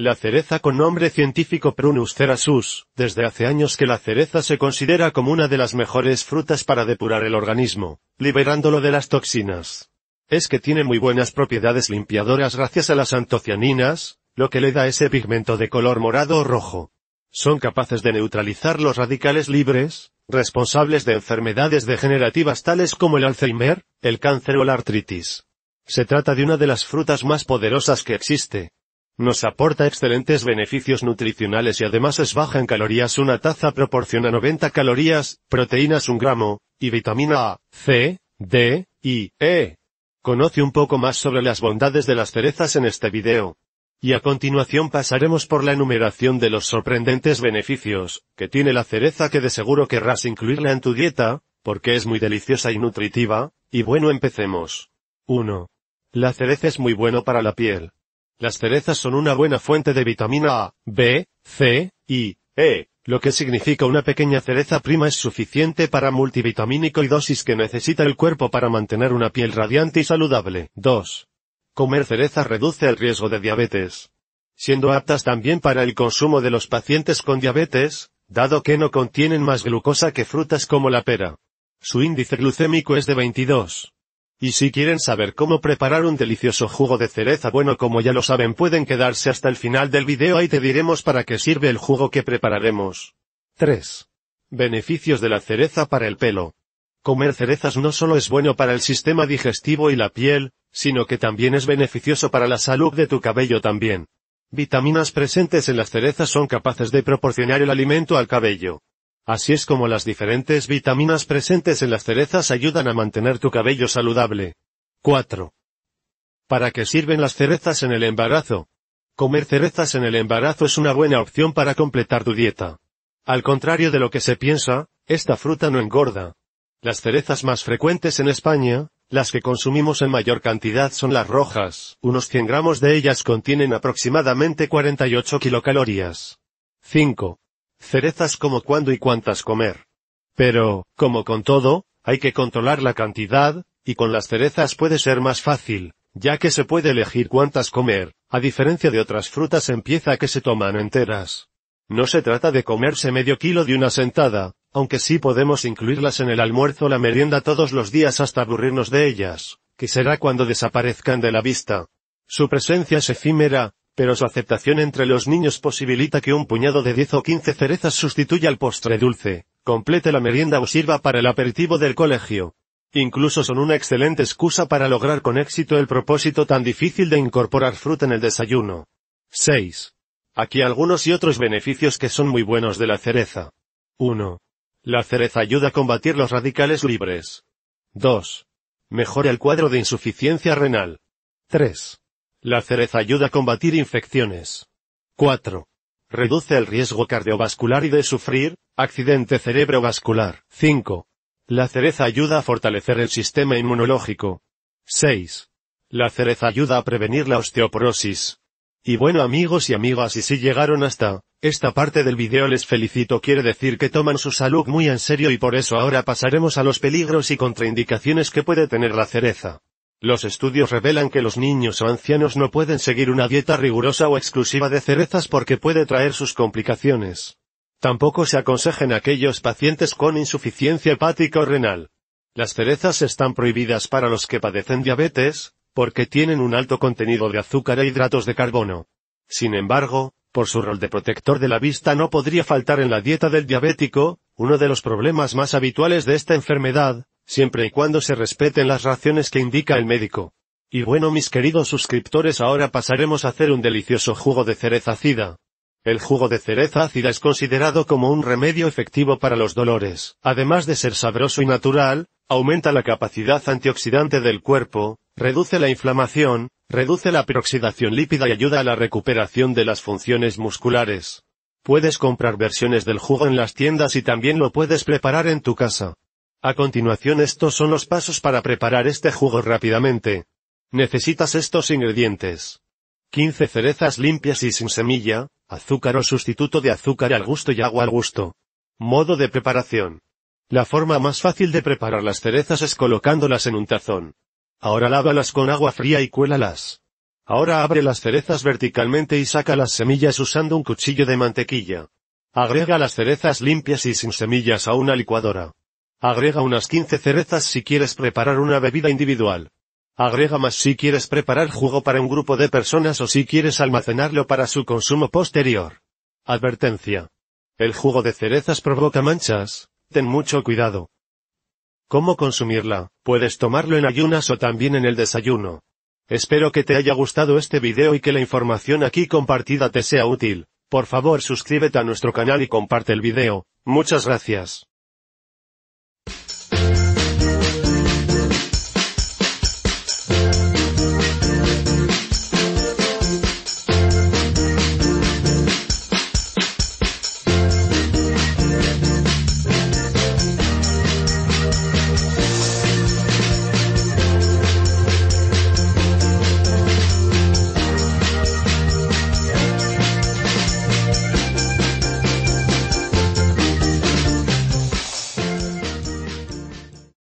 La cereza con nombre científico Prunus cerasus, desde hace años que la cereza se considera como una de las mejores frutas para depurar el organismo, liberándolo de las toxinas. Es que tiene muy buenas propiedades limpiadoras gracias a las antocianinas, lo que le da ese pigmento de color morado o rojo. Son capaces de neutralizar los radicales libres, responsables de enfermedades degenerativas tales como el Alzheimer, el cáncer o la artritis. Se trata de una de las frutas más poderosas que existe, nos aporta excelentes beneficios nutricionales y además es baja en calorías. Una taza proporciona 90 calorías, proteínas un gramo, y vitamina A, C, D, y E. Conoce un poco más sobre las bondades de las cerezas en este video. Y a continuación pasaremos por la enumeración de los sorprendentes beneficios que tiene la cereza que de seguro querrás incluirla en tu dieta, porque es muy deliciosa y nutritiva, y bueno empecemos. 1. La cereza es muy bueno para la piel. Las cerezas son una buena fuente de vitamina A, B, C y E, lo que significa una pequeña cereza prima es suficiente para multivitamínico y dosis que necesita el cuerpo para mantener una piel radiante y saludable. 2. Comer cerezas reduce el riesgo de diabetes. Siendo aptas también para el consumo de los pacientes con diabetes, dado que no contienen más glucosa que frutas como la pera. Su índice glucémico es de 22. Y si quieren saber cómo preparar un delicioso jugo de cereza bueno como ya lo saben pueden quedarse hasta el final del video y te diremos para qué sirve el jugo que prepararemos. 3. Beneficios de la cereza para el pelo. Comer cerezas no solo es bueno para el sistema digestivo y la piel, sino que también es beneficioso para la salud de tu cabello también. Vitaminas presentes en las cerezas son capaces de proporcionar el alimento al cabello. Así es como las diferentes vitaminas presentes en las cerezas ayudan a mantener tu cabello saludable. 4. ¿Para qué sirven las cerezas en el embarazo? Comer cerezas en el embarazo es una buena opción para completar tu dieta. Al contrario de lo que se piensa, esta fruta no engorda. Las cerezas más frecuentes en España, las que consumimos en mayor cantidad son las rojas, unos 100 gramos de ellas contienen aproximadamente 48 kilocalorías. 5 cerezas como cuándo y cuántas comer. Pero, como con todo, hay que controlar la cantidad, y con las cerezas puede ser más fácil, ya que se puede elegir cuántas comer, a diferencia de otras frutas en pieza que se toman enteras. No se trata de comerse medio kilo de una sentada, aunque sí podemos incluirlas en el almuerzo o la merienda todos los días hasta aburrirnos de ellas, que será cuando desaparezcan de la vista. Su presencia es efímera, pero su aceptación entre los niños posibilita que un puñado de 10 o 15 cerezas sustituya al postre dulce, complete la merienda o sirva para el aperitivo del colegio. Incluso son una excelente excusa para lograr con éxito el propósito tan difícil de incorporar fruta en el desayuno. 6. Aquí algunos y otros beneficios que son muy buenos de la cereza. 1. La cereza ayuda a combatir los radicales libres. 2. Mejora el cuadro de insuficiencia renal. 3. La cereza ayuda a combatir infecciones. 4. Reduce el riesgo cardiovascular y de sufrir accidente cerebrovascular. 5. La cereza ayuda a fortalecer el sistema inmunológico. 6. La cereza ayuda a prevenir la osteoporosis. Y bueno amigos y amigas y si llegaron hasta esta parte del video les felicito quiere decir que toman su salud muy en serio y por eso ahora pasaremos a los peligros y contraindicaciones que puede tener la cereza. Los estudios revelan que los niños o ancianos no pueden seguir una dieta rigurosa o exclusiva de cerezas porque puede traer sus complicaciones. Tampoco se aconsejan aquellos pacientes con insuficiencia hepática o renal. Las cerezas están prohibidas para los que padecen diabetes, porque tienen un alto contenido de azúcar e hidratos de carbono. Sin embargo, por su rol de protector de la vista no podría faltar en la dieta del diabético, uno de los problemas más habituales de esta enfermedad, siempre y cuando se respeten las raciones que indica el médico. Y bueno mis queridos suscriptores ahora pasaremos a hacer un delicioso jugo de cereza ácida. El jugo de cereza ácida es considerado como un remedio efectivo para los dolores. Además de ser sabroso y natural, aumenta la capacidad antioxidante del cuerpo, reduce la inflamación, reduce la peroxidación lípida y ayuda a la recuperación de las funciones musculares. Puedes comprar versiones del jugo en las tiendas y también lo puedes preparar en tu casa. A continuación estos son los pasos para preparar este jugo rápidamente. Necesitas estos ingredientes. 15 cerezas limpias y sin semilla, azúcar o sustituto de azúcar al gusto y agua al gusto. Modo de preparación. La forma más fácil de preparar las cerezas es colocándolas en un tazón. Ahora lávalas con agua fría y cuélalas. Ahora abre las cerezas verticalmente y saca las semillas usando un cuchillo de mantequilla. Agrega las cerezas limpias y sin semillas a una licuadora. Agrega unas 15 cerezas si quieres preparar una bebida individual. Agrega más si quieres preparar jugo para un grupo de personas o si quieres almacenarlo para su consumo posterior. Advertencia. El jugo de cerezas provoca manchas, ten mucho cuidado. ¿Cómo consumirla? Puedes tomarlo en ayunas o también en el desayuno. Espero que te haya gustado este video y que la información aquí compartida te sea útil. Por favor suscríbete a nuestro canal y comparte el video. Muchas gracias.